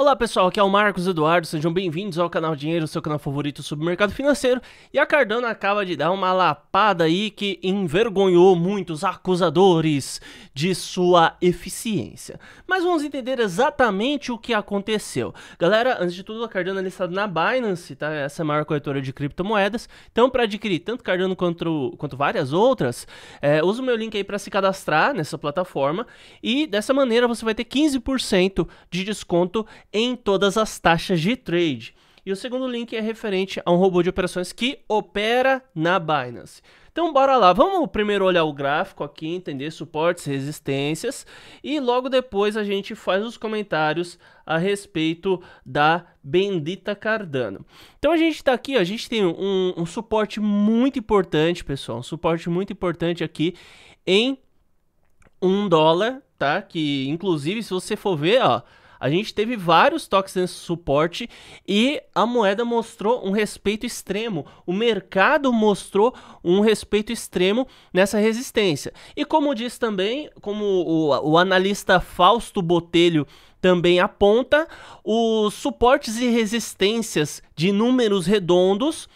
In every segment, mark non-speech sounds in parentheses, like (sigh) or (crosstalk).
Olá pessoal, aqui é o Marcos Eduardo, sejam bem-vindos ao canal Dinheiro, seu canal favorito sobre mercado financeiro. E a Cardano acaba de dar uma lapada aí que envergonhou muitos acusadores de sua eficiência. Mas vamos entender exatamente o que aconteceu. Galera, antes de tudo, a Cardano é listada na Binance, tá? Essa é a maior corretora de criptomoedas. Então, para adquirir tanto Cardano quanto, quanto várias outras, é, usa o meu link aí para se cadastrar nessa plataforma e dessa maneira você vai ter 15% de desconto em todas as taxas de trade. E o segundo link é referente a um robô de operações que opera na Binance. Então bora lá, vamos primeiro olhar o gráfico aqui, entender suportes, resistências e logo depois a gente faz os comentários a respeito da bendita Cardano. Então a gente está aqui, a gente tem um, um suporte muito importante, pessoal, um suporte muito importante aqui em um dólar, tá? Que inclusive se você for ver, ó, a gente teve vários toques nesse suporte e a moeda mostrou um respeito extremo. O mercado mostrou um respeito extremo nessa resistência. E como diz também, como o, o analista Fausto Botelho também aponta, os suportes e resistências de números redondos.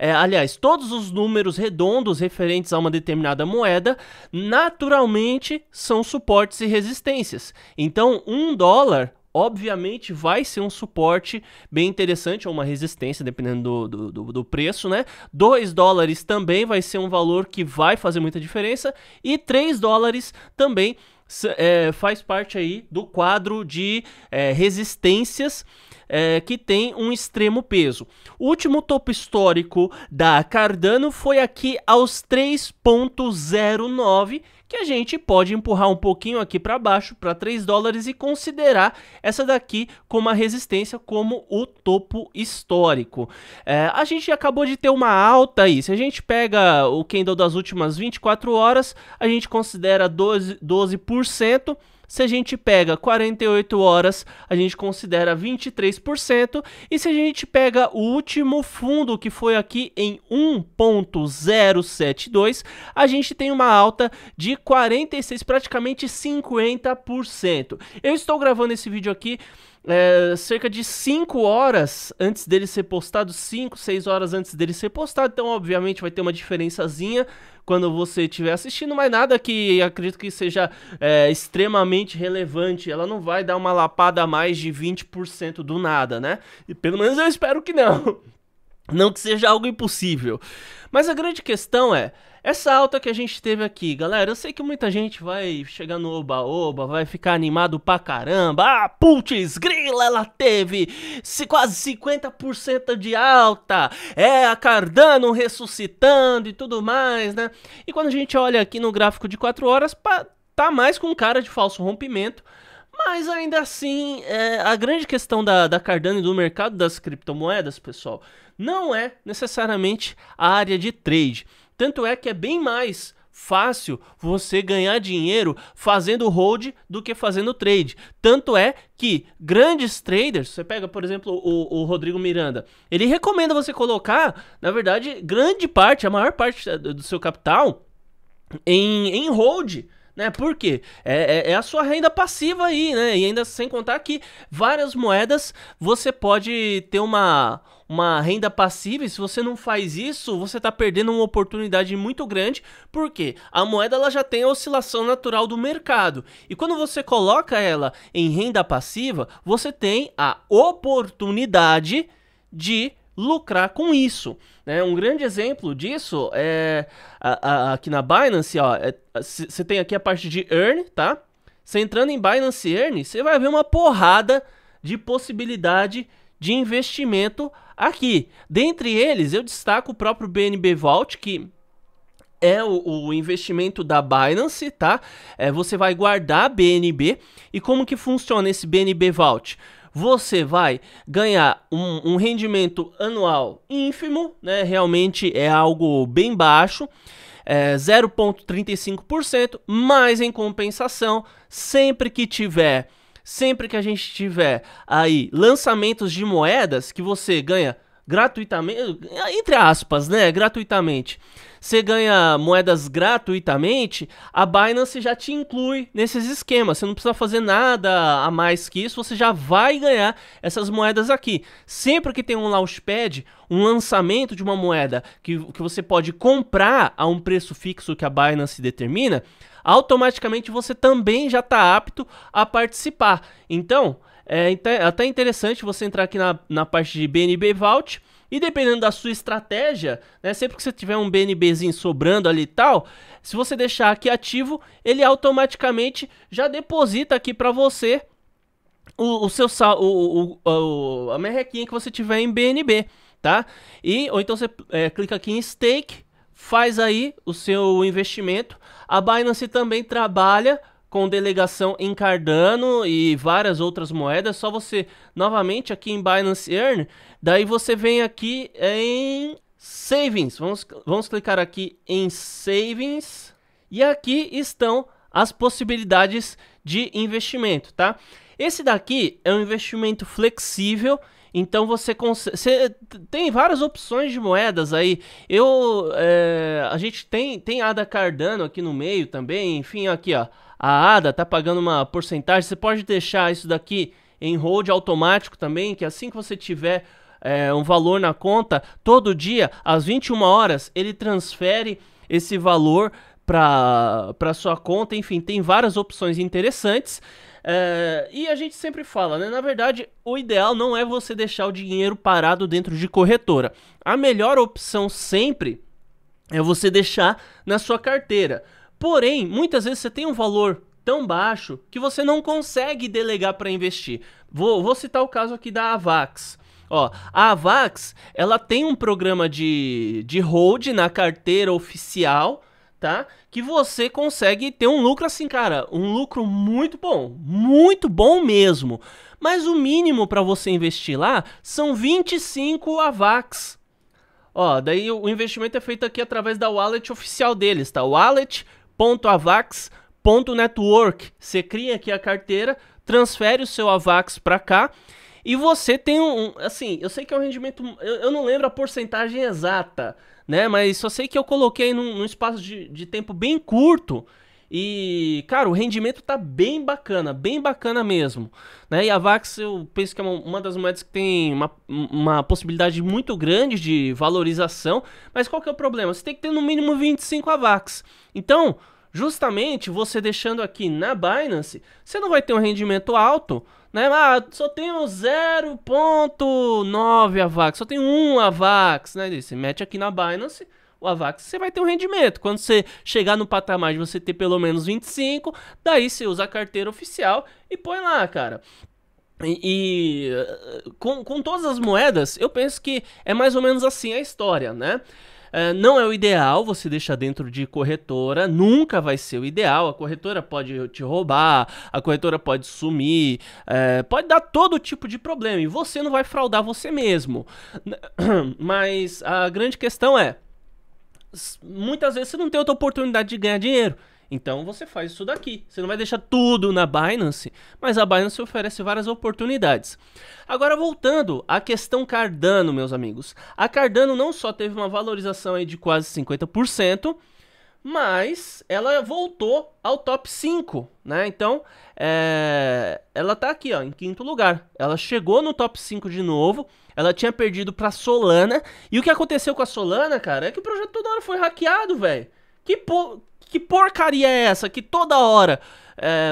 É, aliás, todos os números redondos referentes a uma determinada moeda naturalmente são suportes e resistências. Então, um dólar obviamente vai ser um suporte bem interessante, ou uma resistência, dependendo do, do, do preço, né? 2 dólares também vai ser um valor que vai fazer muita diferença, e 3 dólares também é, faz parte aí do quadro de é, resistências é, que tem um extremo peso. O último topo histórico da Cardano foi aqui aos 3.09 que a gente pode empurrar um pouquinho aqui para baixo para 3 dólares e considerar essa daqui como a resistência, como o topo histórico. É, a gente acabou de ter uma alta aí, se a gente pega o candle das últimas 24 horas, a gente considera 12%, 12% se a gente pega 48 horas, a gente considera 23%. E se a gente pega o último fundo, que foi aqui em 1,072, a gente tem uma alta de 46, praticamente 50%. Eu estou gravando esse vídeo aqui é, cerca de 5 horas antes dele ser postado, 5, 6 horas antes dele ser postado, então obviamente vai ter uma diferençazinha quando você estiver assistindo, mas nada que acredito que seja é, extremamente relevante, ela não vai dar uma lapada a mais de 20% do nada, né? E pelo menos eu espero que não. (laughs) Não que seja algo impossível. Mas a grande questão é, essa alta que a gente teve aqui, galera, eu sei que muita gente vai chegar no oba-oba, vai ficar animado pra caramba. Ah, putz, grila, ela teve quase 50% de alta. É, a Cardano ressuscitando e tudo mais, né? E quando a gente olha aqui no gráfico de 4 horas, tá mais com cara de falso rompimento. Mas ainda assim, é, a grande questão da, da Cardano e do mercado das criptomoedas, pessoal, não é necessariamente a área de trade. Tanto é que é bem mais fácil você ganhar dinheiro fazendo hold do que fazendo trade. Tanto é que grandes traders, você pega, por exemplo, o, o Rodrigo Miranda, ele recomenda você colocar, na verdade, grande parte, a maior parte do seu capital em, em hold né? Por quê? É, é, é, a sua renda passiva aí, né? E ainda sem contar que várias moedas você pode ter uma, uma renda passiva e se você não faz isso, você está perdendo uma oportunidade muito grande, porque a moeda ela já tem a oscilação natural do mercado. E quando você coloca ela em renda passiva, você tem a oportunidade de lucrar com isso. Né? Um grande exemplo disso é a, a, aqui na Binance, ó. Você é, tem aqui a parte de Earn, tá? Você entrando em Binance Earn, você vai ver uma porrada de possibilidade de investimento aqui. Dentre eles, eu destaco o próprio BNB Vault, que é o, o, investimento da Binance, tá? É, você vai guardar BNB. E como que funciona esse BNB Vault? você vai ganhar um, um rendimento anual ínfimo, né? Realmente é algo bem baixo. É 0,35%, mas em compensação, sempre que tiver, sempre que a gente tiver aí lançamentos de moedas que você ganha gratuitamente, entre aspas, né, gratuitamente, você ganha moedas gratuitamente, a Binance já te inclui nesses esquemas. Você não precisa fazer nada a mais que isso, você já vai ganhar essas moedas aqui. Sempre que tem um launchpad, um lançamento de uma moeda que, que você pode comprar a um preço fixo que a Binance determina, automaticamente você também já está apto a participar. Então, é, é até interessante você entrar aqui na, na parte de BNB Vault e dependendo da sua estratégia, né, sempre que você tiver um BNBzinho sobrando ali e tal, se você deixar aqui ativo, ele automaticamente já deposita aqui para você o, o, seu o, o, a merrequinha que você tiver em BNB, tá? E ou então você é, clica aqui em stake, faz aí o seu investimento. A Binance também trabalha com delegação em Cardano e várias outras moedas. Só você novamente aqui em Binance Earn. Daí você vem aqui em Savings. Vamos, vamos clicar aqui em Savings. E aqui estão as possibilidades de investimento, tá? Esse daqui é um investimento flexível então você, tem várias opções de moedas aí. Eu é, a gente tem tem Ada Cardano aqui no meio também. Enfim, aqui ó, a ADA está pagando uma porcentagem. Você pode deixar isso daqui em hold automático também, que assim que você tiver é, um valor na conta, todo dia, às 21 horas, ele transfere esse valor para sua conta. Enfim, tem várias opções interessantes. É, e a gente sempre fala, né? Na verdade, o ideal não é você deixar o dinheiro parado dentro de corretora. A melhor opção sempre é você deixar na sua carteira. Porém, muitas vezes você tem um valor tão baixo que você não consegue delegar para investir. Vou, vou citar o caso aqui da Avax. Ó, a Avax, ela tem um programa de, de hold na carteira oficial, tá? Que você consegue ter um lucro assim, cara, um lucro muito bom, muito bom mesmo. Mas o mínimo para você investir lá são 25 Avax. Ó, daí o investimento é feito aqui através da wallet oficial deles, tá? wallet avax.network. Você cria aqui a carteira, transfere o seu avax para cá e você tem um, assim, eu sei que é um rendimento, eu, eu não lembro a porcentagem exata, né? Mas só sei que eu coloquei num, num espaço de, de tempo bem curto e, cara, o rendimento tá bem bacana, bem bacana mesmo. Né? E a VAX, eu penso que é uma das moedas que tem uma, uma possibilidade muito grande de valorização. Mas qual que é o problema? Você tem que ter no mínimo 25 a VAX. Então, justamente você deixando aqui na Binance, você não vai ter um rendimento alto, né? Ah, só tenho 0.9 a VAX, só tenho 1 a VAX, né? Você mete aqui na Binance o Avax, você vai ter um rendimento. Quando você chegar no patamar de você ter pelo menos 25, daí você usa a carteira oficial e põe lá, cara. E, e com, com todas as moedas, eu penso que é mais ou menos assim a história, né? É, não é o ideal você deixar dentro de corretora, nunca vai ser o ideal. A corretora pode te roubar, a corretora pode sumir, é, pode dar todo tipo de problema e você não vai fraudar você mesmo. (clears throat) Mas a grande questão é: muitas vezes você não tem outra oportunidade de ganhar dinheiro. Então você faz isso daqui. Você não vai deixar tudo na Binance, mas a Binance oferece várias oportunidades. Agora voltando à questão Cardano, meus amigos. A Cardano não só teve uma valorização aí de quase 50%, mas ela voltou ao top 5, né? Então, é... ela tá aqui, ó, em quinto lugar. Ela chegou no top 5 de novo. Ela tinha perdido pra Solana. E o que aconteceu com a Solana, cara, é que o projeto toda hora foi hackeado, velho. Que, por que porcaria é essa? Que toda hora é...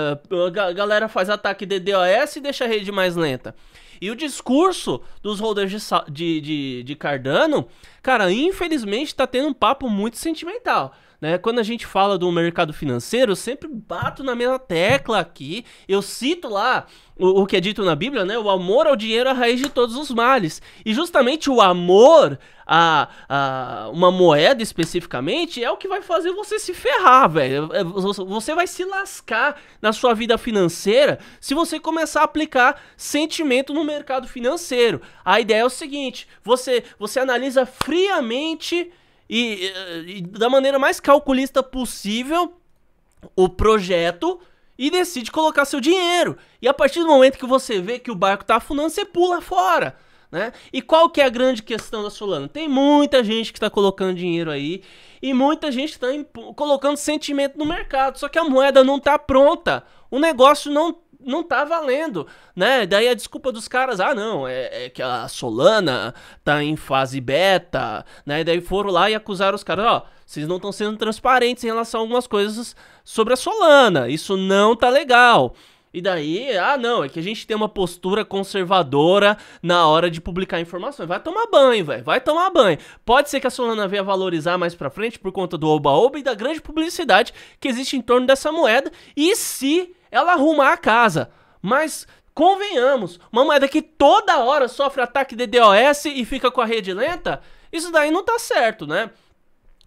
a galera faz ataque de DOS e deixa a rede mais lenta. E o discurso dos holders de, de, de Cardano, cara, infelizmente tá tendo um papo muito sentimental. Né? Quando a gente fala do mercado financeiro, eu sempre bato na mesma tecla aqui. Eu cito lá o, o que é dito na Bíblia, né? O amor ao dinheiro é a raiz de todos os males. E justamente o amor a, a uma moeda especificamente é o que vai fazer você se ferrar, velho. É, você vai se lascar na sua vida financeira se você começar a aplicar sentimento no mercado financeiro. A ideia é o seguinte: você, você analisa friamente e, eh, e da maneira mais calculista possível o projeto e decide colocar seu dinheiro. E a partir do momento que você vê que o barco está afundando, você pula fora. Né? E qual que é a grande questão da Solana? Tem muita gente que está colocando dinheiro aí e muita gente está colocando sentimento no mercado, só que a moeda não está pronta, o negócio não não tá valendo, né? Daí a desculpa dos caras, ah, não, é, é, que a Solana tá em fase beta, né? Daí foram lá e acusaram os caras, ó, vocês não estão sendo transparentes em relação a algumas coisas sobre a Solana, isso não tá legal. E daí, ah, não, é que a gente tem uma postura conservadora na hora de publicar informações. Vai tomar banho, velho, vai tomar banho. Pode ser que a Solana venha valorizar mais pra frente por conta do oba-oba e da grande publicidade que existe em torno dessa moeda. E se ela arrumar a casa. Mas convenhamos, uma moeda é que toda hora sofre ataque de DOS e fica com a rede lenta, isso daí não tá certo, né?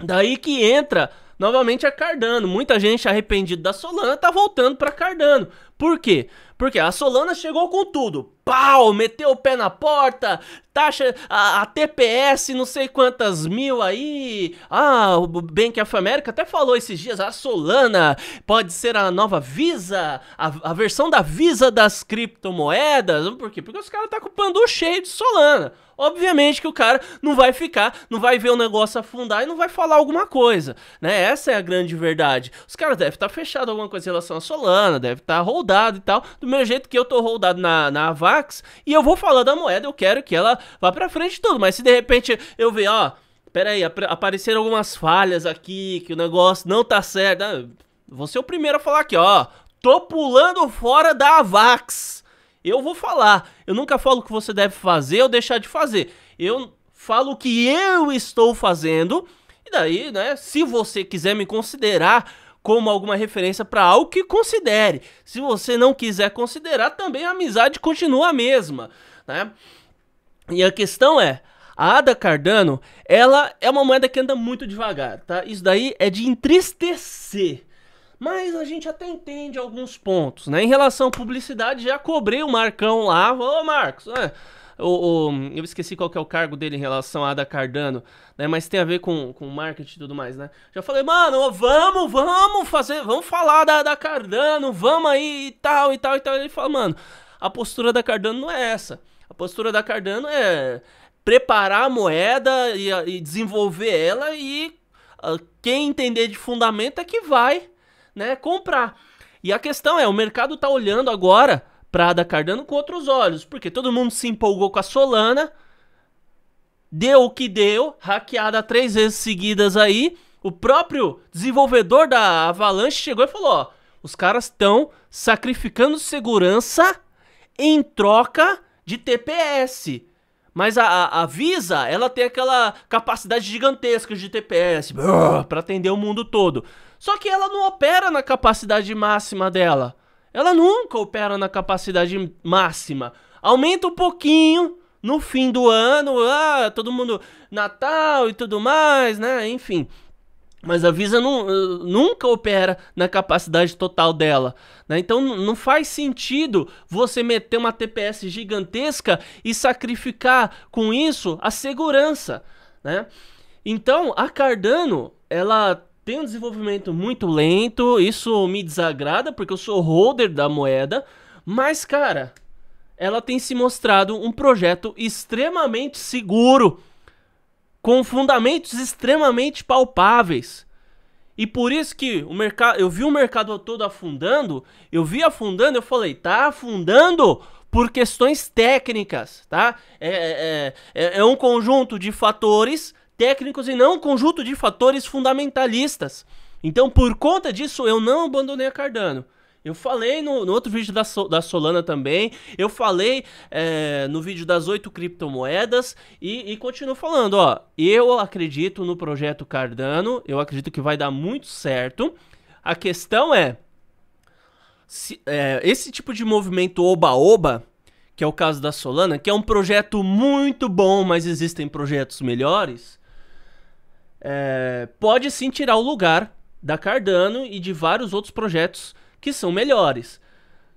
Daí que entra novamente a Cardano. Muita gente arrependida da Solana tá voltando para Cardano. Por quê? Porque a Solana chegou com tudo pau, meteu o pé na porta, taxa, a, a, TPS não sei quantas mil aí. Ah, o Bank of America até falou esses dias, a Solana pode ser a nova Visa, a, a versão da Visa das criptomoedas. Por quê? Porque os caras tá com o pandu cheio de Solana. Obviamente que o cara não vai ficar, não vai ver o negócio afundar e não vai falar alguma coisa, né? Essa é a grande verdade. Os caras devem estar tá fechado alguma coisa em relação a Solana, deve estar tá holdado e tal, do mesmo jeito que eu tô holdado na, na Avax, e eu vou falar da moeda, eu quero que ela vá pra frente e tudo. Mas se de repente eu ver, ó, peraí, ap apareceram algumas falhas aqui, que o negócio não tá certo. Ah, vou ser o primeiro a falar aqui, ó. Tô pulando fora da Avax. Eu vou falar. Eu nunca falo o que você deve fazer ou deixar de fazer. Eu falo o que eu estou fazendo. E daí, né, se você quiser me considerar como alguma referência para algo que considere. Se você não quiser considerar, também a amizade continua a mesma, né? E a questão é, a Ada Cardano, ela é uma moeda que anda muito devagar, tá? Isso daí é de entristecer. Mas a gente até entende alguns pontos, né? Em relação à publicidade, já cobrei o Marcão lá. Ô, Marcos, é, o, o, eu esqueci qual que é o cargo dele em relação a Ada Cardano, né? Mas tem a ver com, com marketing e tudo mais, né? Já falei, mano, vamos, vamos fazer, vamos falar da Ada Cardano, vamos aí e tal, e tal, e tal. Ele fala, mano, a postura da Cardano não é essa. A postura da Cardano é preparar a moeda e, e desenvolver ela e uh, quem entender de fundamento é que vai, né, comprar. E a questão é, o mercado tá olhando agora para Ada Cardano com outros olhos, porque todo mundo se empolgou com a Solana, deu o que deu, hackeada três vezes seguidas aí. O próprio desenvolvedor da Avalanche chegou e falou: ó, os caras estão sacrificando segurança em troca de TPS. Mas a, a, Visa, ela tem aquela capacidade gigantesca de TPS para atender o mundo todo. Só que ela não opera na capacidade máxima dela. Ela nunca opera na capacidade máxima. Aumenta um pouquinho no fim do ano, ah, todo mundo Natal e tudo mais, né? Enfim. Mas a Visa não, eh, nunca opera na capacidade total dela. Né? Então não faz sentido você meter uma TPS gigantesca e sacrificar com isso a segurança. Né? Então a Cardano ela tem um desenvolvimento muito lento, isso me desagrada porque eu sou holder da moeda, mas cara, ela tem se mostrado um projeto extremamente seguro, com fundamentos extremamente palpáveis. E por isso que o mercado, eu vi o mercado todo afundando, eu vi afundando, eu falei, tá afundando por questões técnicas, tá? É, é, é, é, é um conjunto de fatores técnicos e não um conjunto de fatores fundamentalistas. Então, por conta disso, eu não abandonei a Cardano. Eu falei no, no outro vídeo da, da, Solana também, eu falei é, no vídeo das oito criptomoedas e, e continuo falando, ó, eu acredito no projeto Cardano, eu acredito que vai dar muito certo. A questão é, se, é esse tipo de movimento oba-oba, que é o caso da Solana, que é um projeto muito bom, mas existem projetos melhores, é, pode sim tirar o lugar da Cardano e de vários outros projetos que são melhores.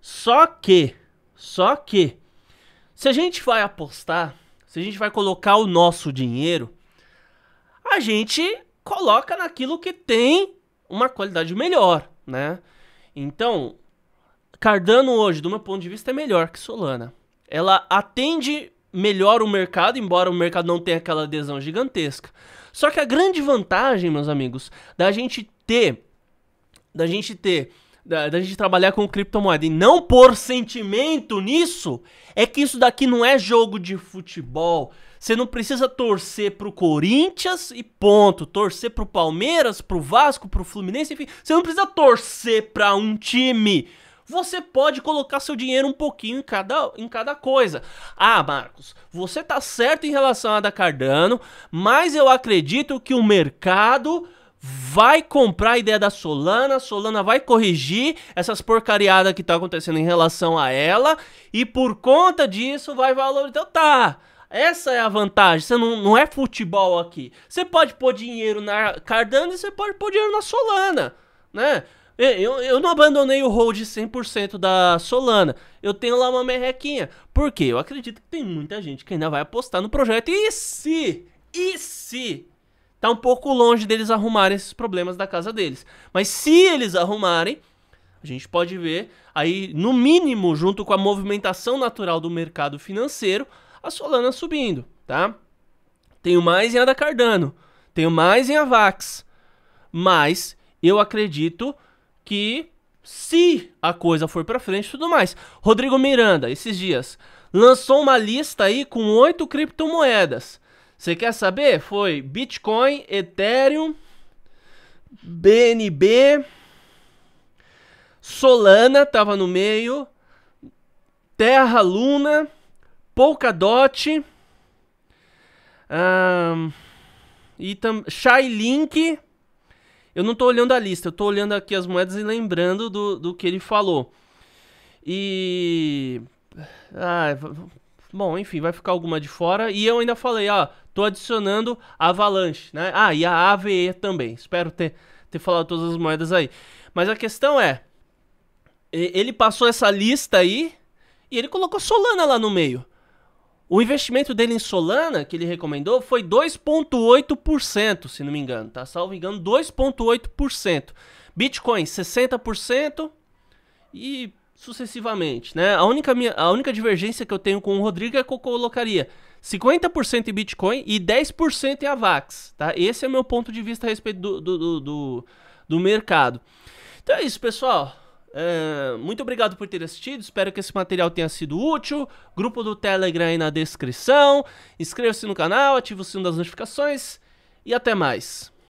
Só que, só que, se a gente vai apostar, se a gente vai colocar o nosso dinheiro, a gente coloca naquilo que tem uma qualidade melhor, né? Então, Cardano hoje, do meu ponto de vista, é melhor que Solana. Ela atende melhor o mercado, embora o mercado não tenha aquela adesão gigantesca. Só que a grande vantagem, meus amigos, da gente ter. Da gente ter. Da, da, gente trabalhar com criptomoeda e não pôr sentimento nisso, é que isso daqui não é jogo de futebol. Você não precisa torcer pro Corinthians e ponto. Torcer pro Palmeiras, pro Vasco, pro Fluminense, enfim. Você não precisa torcer pra um time você pode colocar seu dinheiro um pouquinho em cada, em cada coisa. Ah, Marcos, você tá certo em relação a da Cardano, mas eu acredito que o mercado vai comprar a ideia da Solana, Solana vai corrigir essas porcariadas que tá acontecendo em relação a ela e por conta disso vai valorizar. Então tá. Essa é a vantagem. Você não, não é futebol aqui. Você pode pôr dinheiro na Cardano e você pode pôr dinheiro na Solana, né? É, eu, eu não abandonei o hold 100% da Solana. Eu tenho lá uma merrequinha. Porque eu acredito que tem muita gente que ainda vai apostar no projeto. E se? E se? Tá um pouco longe deles arrumarem esses problemas da casa deles. Mas se eles arrumarem, a gente pode ver aí, no mínimo, junto com a movimentação natural do mercado financeiro, a Solana subindo, tá? Tenho mais em Ada Cardano, tenho mais em Avax, mas eu acredito que se a coisa for para frente tudo mais. Rodrigo Miranda, esses dias, lançou uma lista aí com oito criptomoedas. Você quer saber? Foi Bitcoin, Ethereum, BNB, Solana tava no meio, Terra Luna, Polkadot, um, e Link eu não tô olhando a lista, eu tô olhando aqui as moedas e lembrando do, do que ele falou. E. Ah, bom, enfim, vai ficar alguma de fora. E eu ainda falei, ó, tô adicionando Avalanche, né? Ah, e a AVE também. Espero ter, ter falado todas as moedas aí. Mas a questão é. Ele passou essa lista aí e ele colocou Solana lá no meio. O investimento dele em Solana, que ele recomendou, foi 2,8%, se não me engano, tá? Salvo engano, 2,8%. Bitcoin, 60% e sucessivamente, né? A única, minha, a única divergência que eu tenho com o Rodrigo é que eu colocaria 50% em Bitcoin e 10% em AVAX, tá? Esse é o meu ponto de vista a respeito do, do, do, do, do mercado. Então é isso, pessoal. Uh, muito obrigado por ter assistido, espero que esse material tenha sido útil. Grupo do Telegram aí na descrição. Inscreva-se no canal, ative o sino das notificações e até mais.